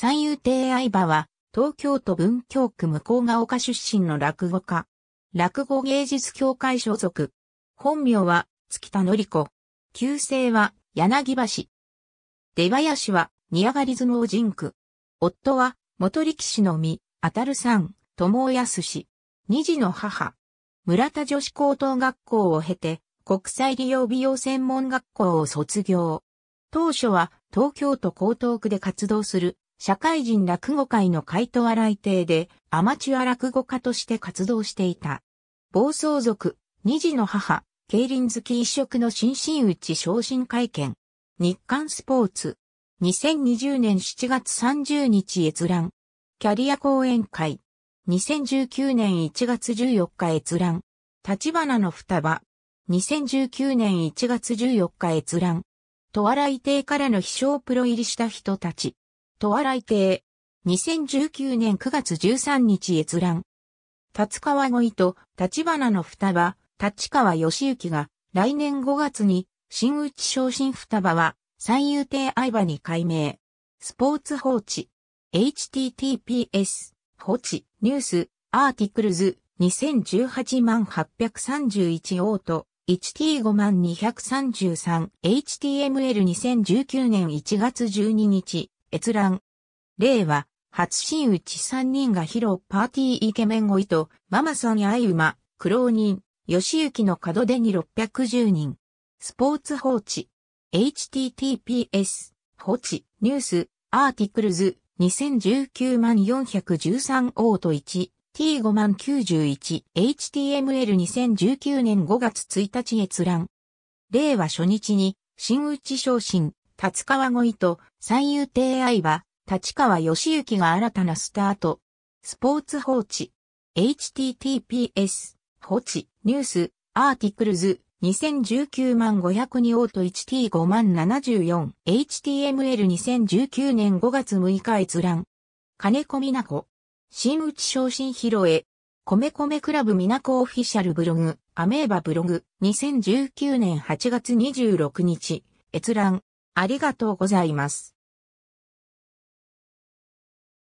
三遊亭相場は、東京都文京区向ヶ丘出身の落語家。落語芸術協会所属。本名は、月田のり子。旧姓は、柳橋。出林は、にやがり相撲人区。夫は、元力士のみ、あたるさん、友康氏。二児の母。村田女子高等学校を経て、国際利用美容専門学校を卒業。当初は東京都江東区で活動する社会人落語会の会と笑い亭でアマチュア落語家として活動していた。暴走族、二児の母、競輪好き一色の新進内昇進会見。日刊スポーツ。2020年7月30日閲覧。キャリア講演会。2019年1月14日閲覧。立花の双葉。2019年1月14日閲覧。と笑い亭からの書をプロ入りした人たち。とわらい亭。2019年9月13日閲覧。立川鯉と立花の双葉、立川義行が来年5月に新内昇進双葉は三遊亭相葉に改名。スポーツ放置。https 放置ニュースアーティクルズ2018万831オート 1t5 万 233html2019 年1月12日閲覧。例は、初新内三3人がヒロパーティーイケメン5位と、ママさんやローニ苦労人、吉行の門出に610人。スポーツ放置。https、放置、ニュース、アーティクルズ、2019万413オート1、T5 万91、HTML2019 年5月1日閲覧。例は初日に、新内昇進、立川越と三遊亭愛は、立川義行が新たなスタート。スポーツ放置。https、放置、ニュース、アーティクルズ、2019万502オート 1t5 万 74html2019 年5月6日閲覧。金子美奈子。新内昇進披露へ。米米クラブ美奈子オフィシャルブログ、アメーバブログ、2019年8月26日、閲覧。ありがとうございます。